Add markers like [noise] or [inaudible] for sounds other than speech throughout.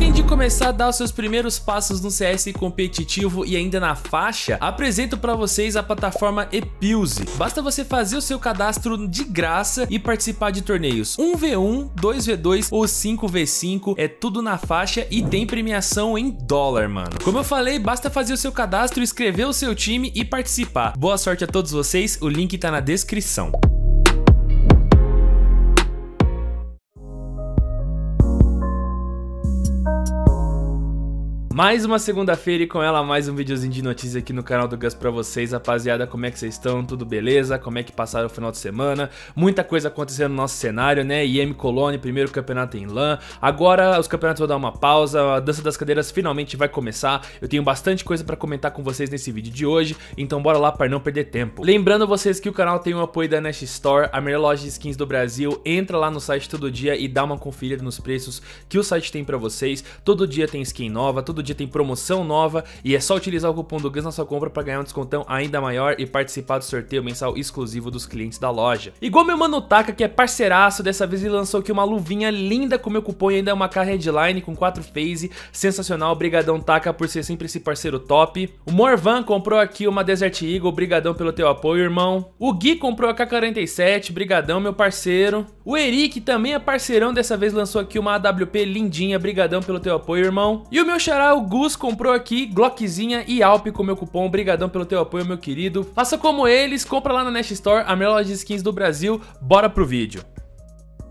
fim de começar a dar os seus primeiros passos no CS competitivo e ainda na faixa, apresento para vocês a plataforma Epilze. Basta você fazer o seu cadastro de graça e participar de torneios 1v1, 2v2 ou 5v5, é tudo na faixa e tem premiação em dólar, mano. Como eu falei, basta fazer o seu cadastro, escrever o seu time e participar. Boa sorte a todos vocês, o link tá na descrição. Mais uma segunda-feira e com ela mais um videozinho de notícias aqui no canal do Gus pra vocês, rapaziada, como é que vocês estão? Tudo beleza? Como é que passaram o final de semana? Muita coisa acontecendo no nosso cenário, né? IM Colônia, primeiro campeonato em LAN, agora os campeonatos vão dar uma pausa, a dança das cadeiras finalmente vai começar, eu tenho bastante coisa pra comentar com vocês nesse vídeo de hoje, então bora lá para não perder tempo. Lembrando vocês que o canal tem o apoio da Nash Store, a melhor loja de skins do Brasil, entra lá no site todo dia e dá uma conferida nos preços que o site tem pra vocês, todo dia tem skin nova, todo dia dia tem promoção nova e é só utilizar o cupom do Gus na sua compra para ganhar um descontão ainda maior e participar do sorteio mensal exclusivo dos clientes da loja. Igual meu mano Taka, que é parceiraço, dessa vez ele lançou aqui uma luvinha linda com meu cupom e ainda é uma K Headline com 4 phase, sensacional, brigadão Taka por ser sempre esse parceiro top. O Morvan comprou aqui uma Desert Eagle, brigadão pelo teu apoio, irmão. O Gui comprou a K47, brigadão meu parceiro. O Eric também é parceirão, dessa vez lançou aqui uma AWP lindinha, brigadão pelo teu apoio, irmão. E o meu xará o Gus comprou aqui Glockzinha e Alp com meu cupom. Obrigadão pelo teu apoio, meu querido. Faça como eles, compra lá na Nest Store, a melhor loja de skins do Brasil. Bora pro vídeo.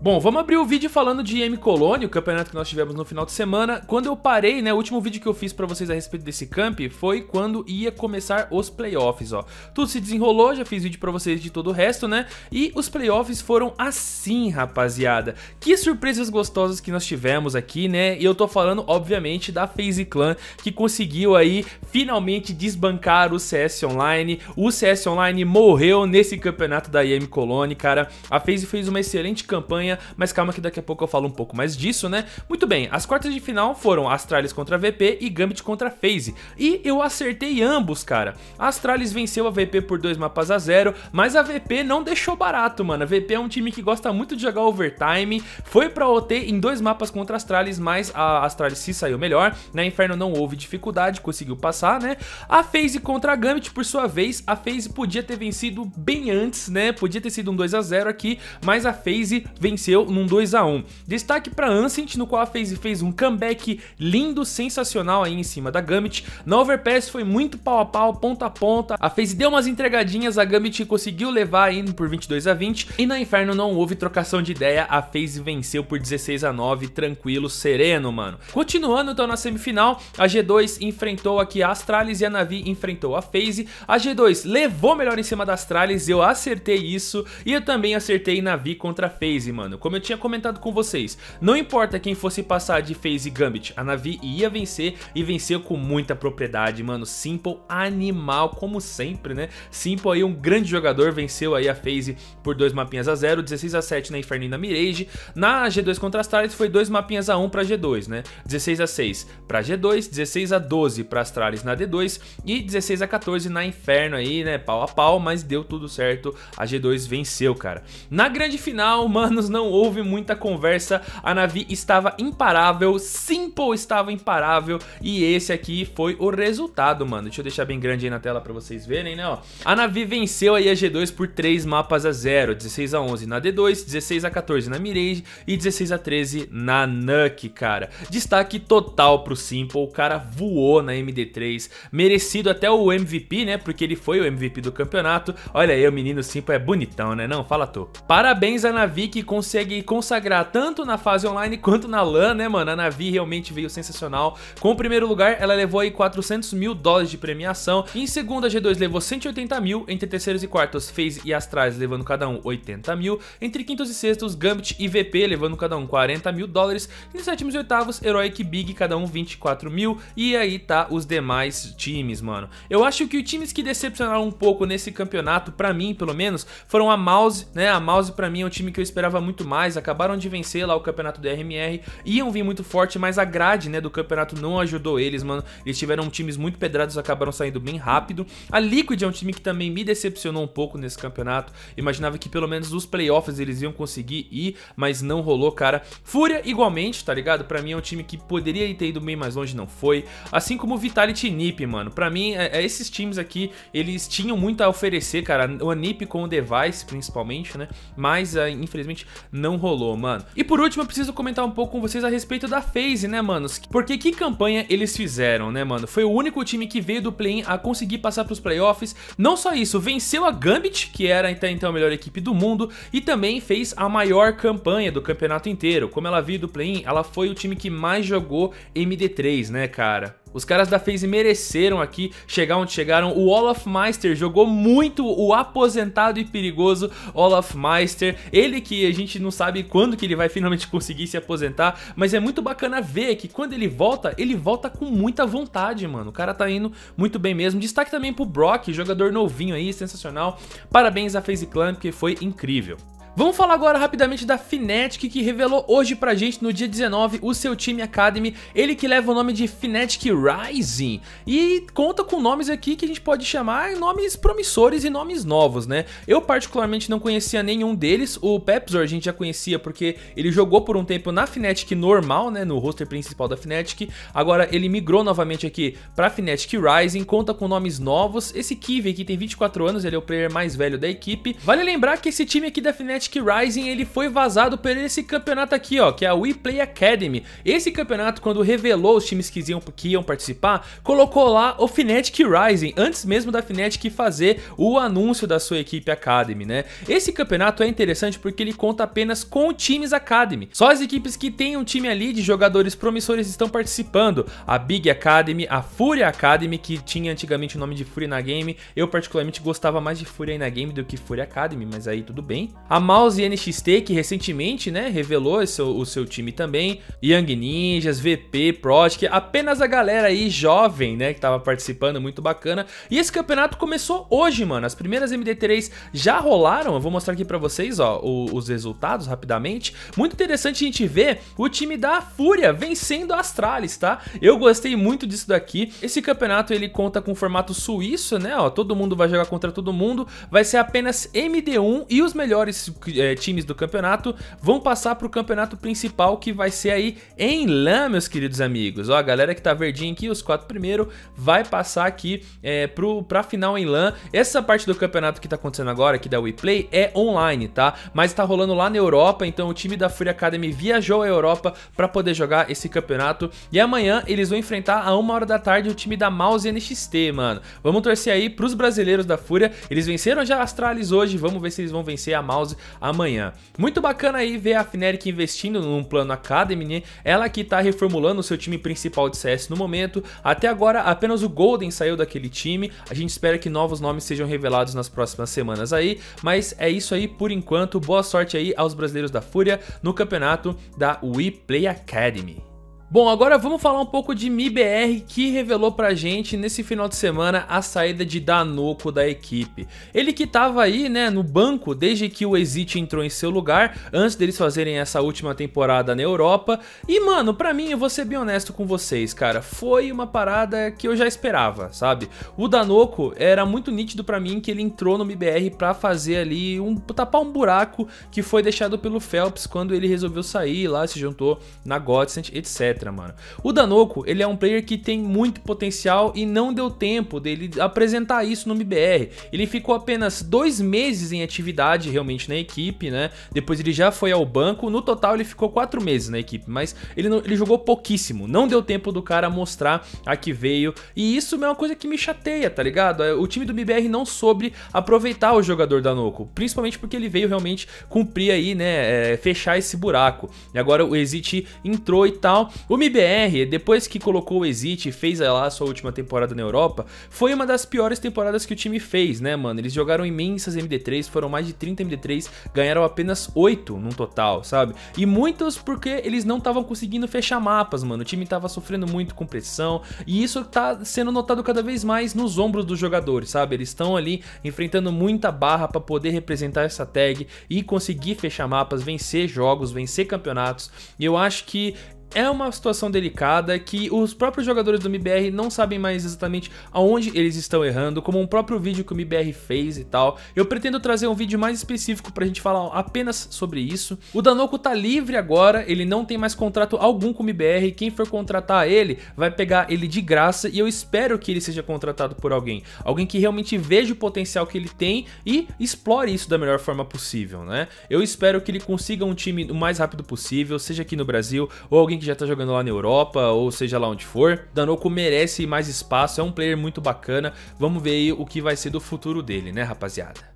Bom, vamos abrir o vídeo falando de M Colônia, o campeonato que nós tivemos no final de semana. Quando eu parei, né, o último vídeo que eu fiz para vocês a respeito desse camp foi quando ia começar os playoffs, ó. Tudo se desenrolou, já fiz vídeo para vocês de todo o resto, né? E os playoffs foram assim, rapaziada. Que surpresas gostosas que nós tivemos aqui, né? E eu tô falando, obviamente, da FaZe Clan, que conseguiu aí finalmente desbancar o CS Online. O CS Online morreu nesse campeonato da IM Colônia, cara. A FaZe fez uma excelente campanha Espanha, mas calma que daqui a pouco eu falo um pouco mais disso, né? Muito bem, as quartas de final foram Astralis contra VP e Gambit contra FaZe, e eu acertei ambos, cara. A Astralis venceu a VP por dois mapas a zero, mas a VP não deixou barato, mano. A VP é um time que gosta muito de jogar overtime, foi pra OT em dois mapas contra a Astralis, mas a Astralis se saiu melhor, na Inferno não houve dificuldade, conseguiu passar, né? A FaZe contra a Gambit, por sua vez, a FaZe podia ter vencido bem antes, né? Podia ter sido um 2 a 0 aqui, mas a FaZe venceu venceu num 2 a 1 Destaque para Ancient, no qual a FaZe fez um comeback lindo, sensacional aí em cima da Gambit. Na Overpass foi muito pau a pau, ponta a ponta. A FaZe deu umas entregadinhas, a Gambit conseguiu levar aí por 22 a 20. E na Inferno não houve trocação de ideia, a FaZe venceu por 16 a 9, tranquilo, sereno, mano. Continuando então na semifinal, a G2 enfrentou aqui a Astralis e a Navi enfrentou a FaZe. A G2 levou melhor em cima da Astralis, eu acertei isso. E eu também acertei Navi contra a FaZe, mano mano. Como eu tinha comentado com vocês, não importa quem fosse passar de FaZe Gambit, a Navi ia vencer e venceu com muita propriedade, mano. Simple animal, como sempre, né? Simple aí um grande jogador, venceu aí a FaZe por dois mapinhas a zero, 16 a 7 na Infernina Mirage. Na G2 contra Astralis foi dois mapinhas a 1 pra G2, né? 16 a 6 pra G2, 16 a 12 pra Astralis na D2 e 16 a 14 na Inferno aí, né? Pau a pau, mas deu tudo certo. A G2 venceu, cara. Na grande final, [laughs] manos, não não houve muita conversa, a Navi estava imparável, Simple estava imparável e esse aqui foi o resultado, mano. Deixa eu deixar bem grande aí na tela pra vocês verem, né, ó. A Navi venceu aí a G2 por 3 mapas a 0, 16 a 11 na D2, 16 a 14 na Mirage e 16 a 13 na Nuck, cara. Destaque total pro Simple, o cara voou na MD3, merecido até o MVP, né, porque ele foi o MVP do campeonato. Olha aí, o menino Simple é bonitão, né, não? Fala tu. Parabéns a Navi que conseguiu consegue consagrar tanto na fase online quanto na LAN, né, mano? A Navi realmente veio sensacional. Com o primeiro lugar, ela levou aí 400 mil dólares de premiação. Em segundo, a G2 levou 180 mil. Entre terceiros e quartos, FaZe e Astralis levando cada um 80 mil. Entre quintos e sextos, Gambit e VP levando cada um 40 mil dólares. Em sétimos e oitavos, Heroic Big, cada um 24 mil. E aí tá os demais times, mano. Eu acho que os times que decepcionaram um pouco nesse campeonato, pra mim, pelo menos, foram a Mouse, né? A Mouse, pra mim, é um time que eu esperava muito muito mais, acabaram de vencer lá o campeonato do RMR, iam vir muito forte, mas a grade, né, do campeonato não ajudou eles, mano. Eles tiveram times muito pedrados, acabaram saindo bem rápido. A Liquid é um time que também me decepcionou um pouco nesse campeonato. Imaginava que pelo menos os playoffs eles iam conseguir ir, mas não rolou, cara. Fúria igualmente, tá ligado? Pra mim é um time que poderia ter ido bem mais longe, não foi. Assim como Vitality e Nip, mano. Pra mim, é, é, esses times aqui, eles tinham muito a oferecer, cara. O Nip com o Device, principalmente, né? Mas, é, infelizmente, não rolou, mano. E por último, eu preciso comentar um pouco com vocês a respeito da FaZe, né, manos? Porque que campanha eles fizeram, né, mano? Foi o único time que veio do play-in a conseguir passar pros playoffs. Não só isso, venceu a Gambit, que era até então a melhor equipe do mundo, e também fez a maior campanha do campeonato inteiro. Como ela veio do play-in, ela foi o time que mais jogou MD3, né, cara? Os caras da FaZe mereceram aqui chegar onde chegaram. O Olaf Meister jogou muito o aposentado e perigoso Olaf Meister. Ele que a gente não sabe quando que ele vai finalmente conseguir se aposentar, mas é muito bacana ver que quando ele volta, ele volta com muita vontade, mano. O cara tá indo muito bem mesmo. Destaque também pro Brock, jogador novinho aí, sensacional. Parabéns à FaZe Clan, porque foi incrível. Vamos falar agora rapidamente da Fnatic que revelou hoje pra gente no dia 19 o seu time Academy, ele que leva o nome de Fnatic Rising e conta com nomes aqui que a gente pode chamar nomes promissores e nomes novos, né? Eu particularmente não conhecia nenhum deles, o Pepsor a gente já conhecia porque ele jogou por um tempo na Fnatic normal, né, no roster principal da Fnatic, agora ele migrou novamente aqui pra Fnatic Rising, conta com nomes novos, esse Kiwi aqui tem 24 anos, ele é o player mais velho da equipe, vale lembrar que esse time aqui da Fnatic Fnatic Rising ele foi vazado por esse campeonato aqui, ó, que é a We Play Academy. Esse campeonato, quando revelou os times que iam, que iam participar, colocou lá o Fnatic Rising, antes mesmo da Fnatic fazer o anúncio da sua equipe Academy, né? Esse campeonato é interessante porque ele conta apenas com times Academy. Só as equipes que têm um time ali de jogadores promissores estão participando. A Big Academy, a Fúria Academy, que tinha antigamente o nome de Fúria na Game. Eu particularmente gostava mais de Fúria na Game do que Fúria Academy, mas aí tudo bem. A Mouse NXT, que recentemente né, revelou seu, o seu time também, Young Ninjas, VP, Project, é apenas a galera aí jovem, né, que tava participando, muito bacana. E esse campeonato começou hoje, mano. As primeiras MD3 já rolaram, eu vou mostrar aqui pra vocês, ó, o, os resultados rapidamente. Muito interessante a gente ver o time da Fúria vencendo a Astralis, tá? Eu gostei muito disso daqui. Esse campeonato, ele conta com o formato suíço, né, ó, todo mundo vai jogar contra todo mundo, vai ser apenas MD1 e os melhores é, times do campeonato vão passar para o campeonato principal que vai ser aí em lã, meus queridos amigos. Ó, a galera que tá verdinho aqui, os quatro primeiros, vai passar aqui é, eh, para pra final em lã. Essa parte do campeonato que tá acontecendo agora, aqui da WePlay, é online, tá? Mas tá rolando lá na Europa, então o time da Fury Academy viajou à Europa para poder jogar esse campeonato. E amanhã eles vão enfrentar a uma hora da tarde o time da Mouse NXT, mano. Vamos torcer aí pros brasileiros da Fúria. Eles venceram já a Astralis hoje, vamos ver se eles vão vencer a Mouse amanhã. Muito bacana aí ver a Fnatic investindo num plano Academy, né? Ela que tá reformulando o seu time principal de CS no momento. Até agora, apenas o Golden saiu daquele time. A gente espera que novos nomes sejam revelados nas próximas semanas aí. Mas é isso aí por enquanto. Boa sorte aí aos brasileiros da Fúria no campeonato da We Play Academy. Bom, agora vamos falar um pouco de MIBR que revelou pra gente nesse final de semana a saída de Danoco da equipe. Ele que tava aí, né, no banco desde que o Exit entrou em seu lugar, antes deles fazerem essa última temporada na Europa. E mano, pra mim, eu vou ser bem honesto com vocês, cara, foi uma parada que eu já esperava, sabe? O Danoco era muito nítido pra mim que ele entrou no MIBR pra fazer ali um tapar um buraco que foi deixado pelo Phelps quando ele resolveu sair lá, se juntou na Godsend, etc mano. O Danoco, ele é um player que tem muito potencial e não deu tempo dele apresentar isso no MBR. Ele ficou apenas dois meses em atividade realmente na equipe, né? Depois ele já foi ao banco. No total, ele ficou quatro meses na equipe, mas ele, não, ele jogou pouquíssimo. Não deu tempo do cara mostrar a que veio. E isso é uma coisa que me chateia, tá ligado? É, o time do MBR não soube aproveitar o jogador Danoco, principalmente porque ele veio realmente cumprir aí, né? É, fechar esse buraco. E agora o Exit entrou e tal. O MIBR, depois que colocou o Exit e fez eh, lá a sua última temporada na Europa, foi uma das piores temporadas que o time fez, né, mano? Eles jogaram imensas MD3, foram mais de 30 MD3, ganharam apenas 8 no total, sabe? E muitas porque eles não estavam conseguindo fechar mapas, mano. O time tava sofrendo muito com pressão e isso tá sendo notado cada vez mais nos ombros dos jogadores, sabe? Eles estão ali enfrentando muita barra para poder representar essa tag e conseguir fechar mapas, vencer jogos, vencer campeonatos. E eu acho que é uma situação delicada que os próprios jogadores do MBR não sabem mais exatamente aonde eles estão errando, como um próprio vídeo que o MBR fez e tal. Eu pretendo trazer um vídeo mais específico pra gente falar apenas sobre isso. O Danoco tá livre agora, ele não tem mais contrato algum com o MBR, quem for contratar ele vai pegar ele de graça e eu espero que ele seja contratado por alguém, alguém que realmente veja o potencial que ele tem e explore isso da melhor forma possível, né? Eu espero que ele consiga um time o mais rápido possível, seja aqui no Brasil ou alguém que já tá jogando lá na Europa ou seja lá onde for. Danoco merece mais espaço, é um player muito bacana. Vamos ver aí o que vai ser do futuro dele, né, rapaziada?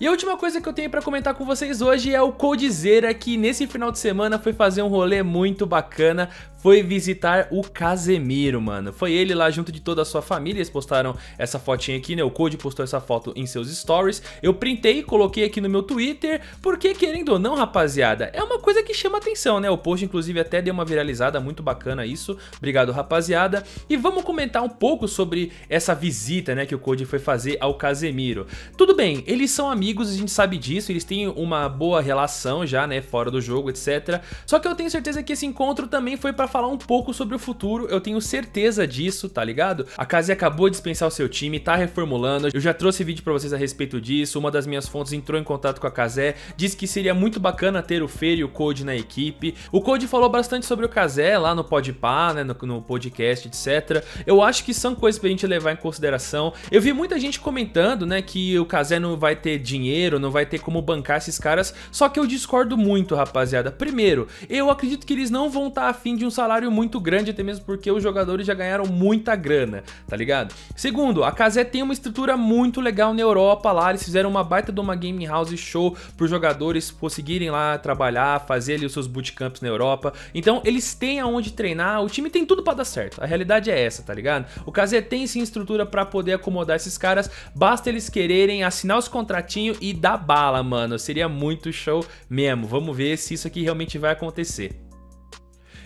E a última coisa que eu tenho para comentar com vocês hoje é o Codizera que nesse final de semana foi fazer um rolê muito bacana, foi visitar o Casemiro, mano. Foi ele lá junto de toda a sua família, eles postaram essa fotinha aqui, né? O Code postou essa foto em seus stories. Eu printei e coloquei aqui no meu Twitter, porque querendo ou não, rapaziada, é uma coisa que chama atenção, né? O post inclusive até deu uma viralizada, muito bacana isso. Obrigado, rapaziada. E vamos comentar um pouco sobre essa visita, né, que o Code foi fazer ao Casemiro. Tudo bem, eles são amigos, a gente sabe disso, eles têm uma boa relação já, né, fora do jogo, etc. Só que eu tenho certeza que esse encontro também foi para falar um pouco sobre o futuro, eu tenho certeza disso, tá ligado? A Kazé acabou de dispensar o seu time, tá reformulando, eu já trouxe vídeo pra vocês a respeito disso, uma das minhas fontes entrou em contato com a Kazé, disse que seria muito bacana ter o Fer e o Code na equipe. O Code falou bastante sobre o Kazé lá no Podpah, né, no, no, podcast, etc. Eu acho que são coisas pra gente levar em consideração. Eu vi muita gente comentando, né, que o Kazé não vai ter dinheiro, não vai ter como bancar esses caras, só que eu discordo muito, rapaziada. Primeiro, eu acredito que eles não vão estar tá afim de um salário muito grande, até mesmo porque os jogadores já ganharam muita grana, tá ligado? Segundo, a Casé tem uma estrutura muito legal na Europa lá, eles fizeram uma baita de uma game house show para os jogadores conseguirem lá trabalhar, fazer ali os seus bootcamps na Europa. Então, eles têm aonde treinar, o time tem tudo para dar certo. A realidade é essa, tá ligado? O Casé tem sim estrutura para poder acomodar esses caras, basta eles quererem assinar os contratinhos e dar bala, mano. Seria muito show mesmo. Vamos ver se isso aqui realmente vai acontecer.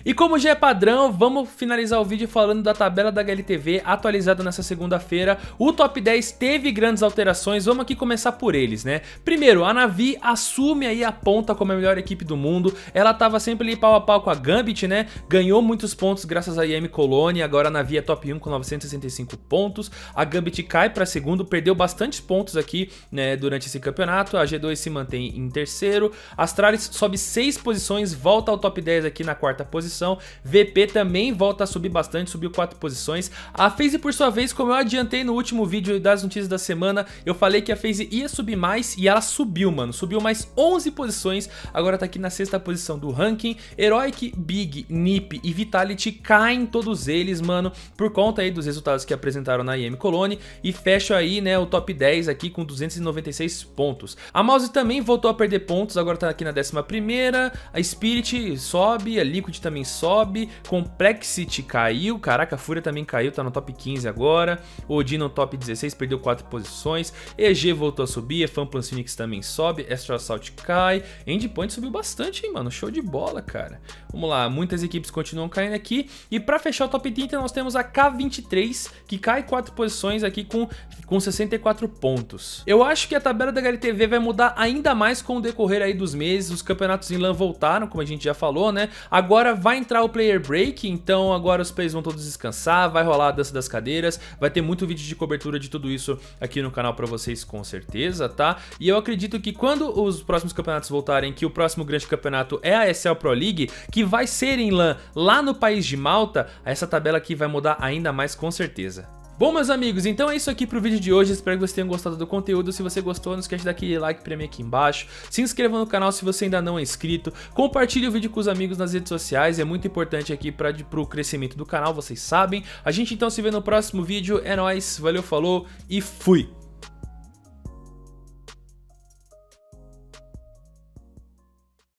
E como já é padrão, vamos finalizar o vídeo falando da tabela da HLTV atualizada nessa segunda-feira. O top 10 teve grandes alterações, vamos aqui começar por eles, né? Primeiro, a Navi assume aí a ponta como a melhor equipe do mundo. Ela tava sempre ali pau a pau com a Gambit, né? Ganhou muitos pontos graças a IM Colônia, agora a Navi é top 1 com 965 pontos. A Gambit cai para segundo, perdeu bastantes pontos aqui, né, durante esse campeonato. A G2 se mantém em terceiro. Astralis sobe 6 posições, volta ao top 10 aqui na quarta posição posição. VP também volta a subir bastante, subiu 4 posições. A FaZe, por sua vez, como eu adiantei no último vídeo das notícias da semana, eu falei que a FaZe ia subir mais e ela subiu, mano. Subiu mais 11 posições, agora tá aqui na sexta posição do ranking. Heroic, Big, Nip e Vitality caem todos eles, mano, por conta aí dos resultados que apresentaram na IM Colony. e fecham aí, né, o top 10 aqui com 296 pontos. A Mouse também voltou a perder pontos, agora tá aqui na décima primeira, a Spirit sobe, a Liquid também sobe, Complexity caiu, caraca, Fúria também caiu, tá no top 15 agora, Odin no top 16, perdeu 4 posições, EG voltou a subir, Fanplans Phoenix também sobe, Astro Assault cai, Endpoint subiu bastante, hein, mano, show de bola, cara. Vamos lá, muitas equipes continuam caindo aqui, e para fechar o top 30 nós temos a K23, que cai 4 posições aqui com, com 64 pontos. Eu acho que a tabela da HLTV vai mudar ainda mais com o decorrer aí dos meses, os campeonatos em LAN voltaram, como a gente já falou, né, agora vai Vai entrar o player break, então agora os players vão todos descansar, vai rolar a dança das cadeiras, vai ter muito vídeo de cobertura de tudo isso aqui no canal para vocês com certeza, tá? E eu acredito que quando os próximos campeonatos voltarem, que o próximo grande campeonato é a ESL Pro League, que vai ser em LAN lá no país de Malta, essa tabela aqui vai mudar ainda mais com certeza. Bom, meus amigos, então é isso aqui pro vídeo de hoje. Espero que vocês tenham gostado do conteúdo. Se você gostou, não esquece de dar aquele like pra mim aqui embaixo. Se inscreva no canal se você ainda não é inscrito. Compartilhe o vídeo com os amigos nas redes sociais. É muito importante aqui pra, pro crescimento do canal, vocês sabem. A gente então se vê no próximo vídeo. É nóis, valeu, falou e fui!